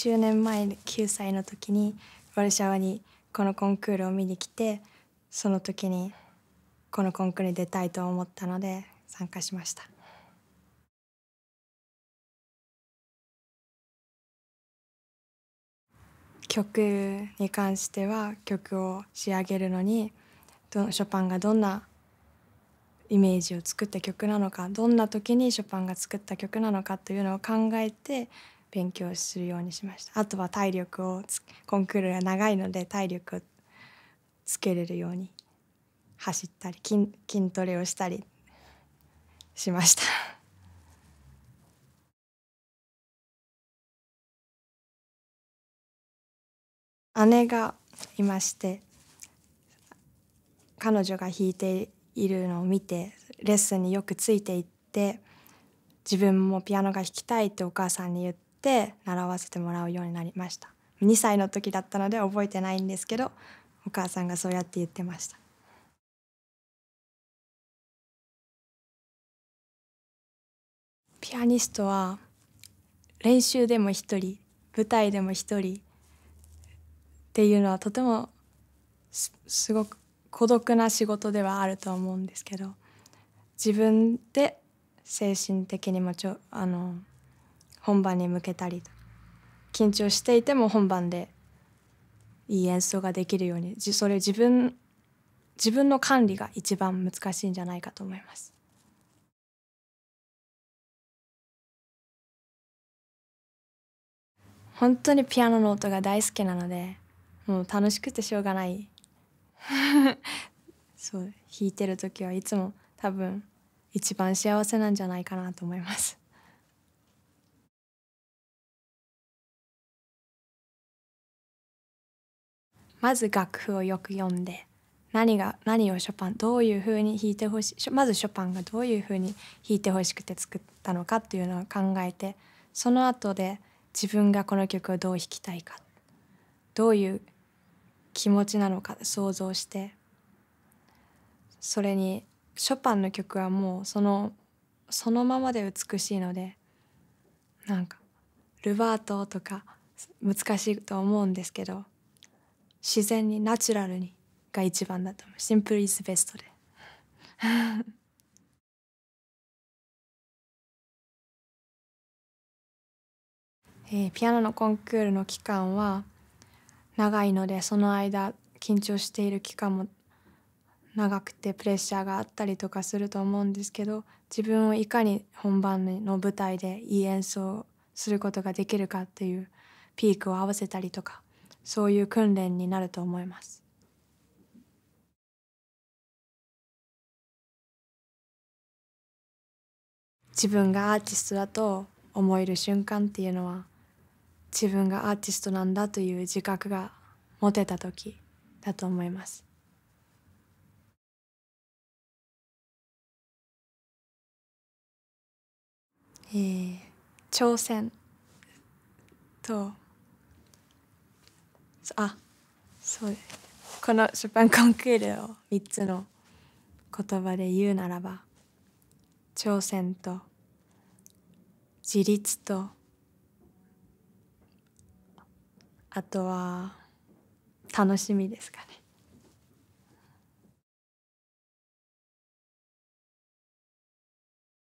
10年前9歳の時にワルシャワにこのコンクールを見に来てその時にこのコンクールに出たいと思ったので参加しました。曲に関しては曲を仕上げるのにショパンがどんなイメージを作った曲なのかどんな時にショパンが作った曲なのかというのを考えて勉強するようにしましたあとは体力をコンクールが長いので体力をつけれるように走ったり筋筋トレをしたりしました。姉がいまして彼女が弾いているのを見てレッスンによくついていって自分もピアノが弾きたいってお母さんに言って。って習わせてもらうようになりました2歳の時だったので覚えてないんですけどお母さんがそうやって言ってましたピアニストは練習でも一人舞台でも一人っていうのはとてもすごく孤独な仕事ではあると思うんですけど自分で精神的にもちょあの本番に向けたり緊張していても本番でいい演奏ができるようにそれ自分自分の管理が一番難しいんじゃないかと思います。本当にピアノの音が大好きなのでもう楽しくてしょうがない そう弾いてる時はいつも多分一番幸せなんじゃないかなと思いますまず楽譜をよく読んで何が何をショパンどういうふうに弾いてほしいまずショパンがどういうふうに弾いてほしくて作ったのかっていうのを考えてその後で自分がこの曲をどう弾きたいかどういう気持ちなのか想像してそれにショパンの曲はもうそのそのままで美しいのでなんかルバートとか難しいと思うんですけど自然にナチュラルにが一番だと思うシンプルイズベストで えー、ピアノのコンクールの期間は長いのでその間緊張している期間も長くてプレッシャーがあったりとかすると思うんですけど自分をいかに本番の舞台でいい演奏をすることができるかっていうピークを合わせたりとかそういう訓練になると思います。自分がアーティストだと思える瞬間っていうのは自分がアーティストなんだという自覚が持てた時だと思います。え挑戦とあそうこの出版コンクールを3つの言葉で言うならば挑戦と自立とあとは楽しみですかね